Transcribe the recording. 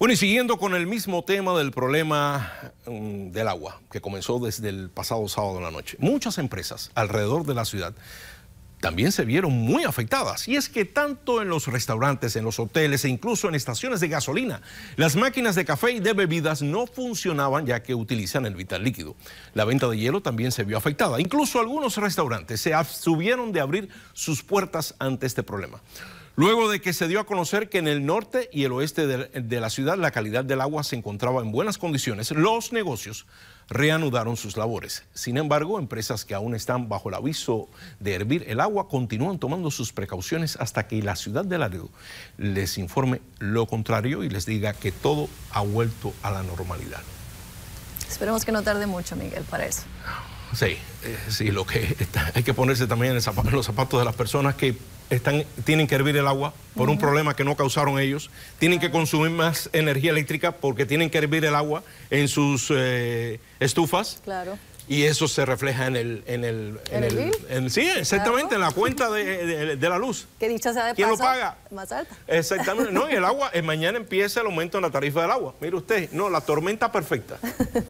Bueno, y siguiendo con el mismo tema del problema mm, del agua, que comenzó desde el pasado sábado en la noche, muchas empresas alrededor de la ciudad también se vieron muy afectadas. Y es que tanto en los restaurantes, en los hoteles e incluso en estaciones de gasolina, las máquinas de café y de bebidas no funcionaban ya que utilizan el vital líquido. La venta de hielo también se vio afectada. Incluso algunos restaurantes se abstuvieron de abrir sus puertas ante este problema luego de que se dio a conocer que en el norte y el oeste de, la ciudad la calidad del agua se encontraba en buenas condiciones, los negocios reanudaron sus labores. Sin embargo, empresas que aún están bajo el aviso de hervir el agua continúan tomando sus precauciones hasta que la ciudad de Laredo les informe lo contrario y les diga que todo ha vuelto a la normalidad. Esperemos que no tarde mucho, Miguel, para eso. Sí, eh, sí, lo que hay que ponerse también en los zapatos de las personas que tienen que hervir el agua por un problema que no causaron ellos, tienen que consumir más energía eléctrica porque tienen que hervir el agua en sus eh, estufas. Claro. Y eso se refleja en el... En el, ¿En, sí, exactamente, en la cuenta de, la luz. Que dicha sea de ¿Quién lo paga? Más alta. Exactamente. No, y el agua, eh, mañana empieza el aumento en la tarifa del agua. Mire usted, no, la tormenta perfecta.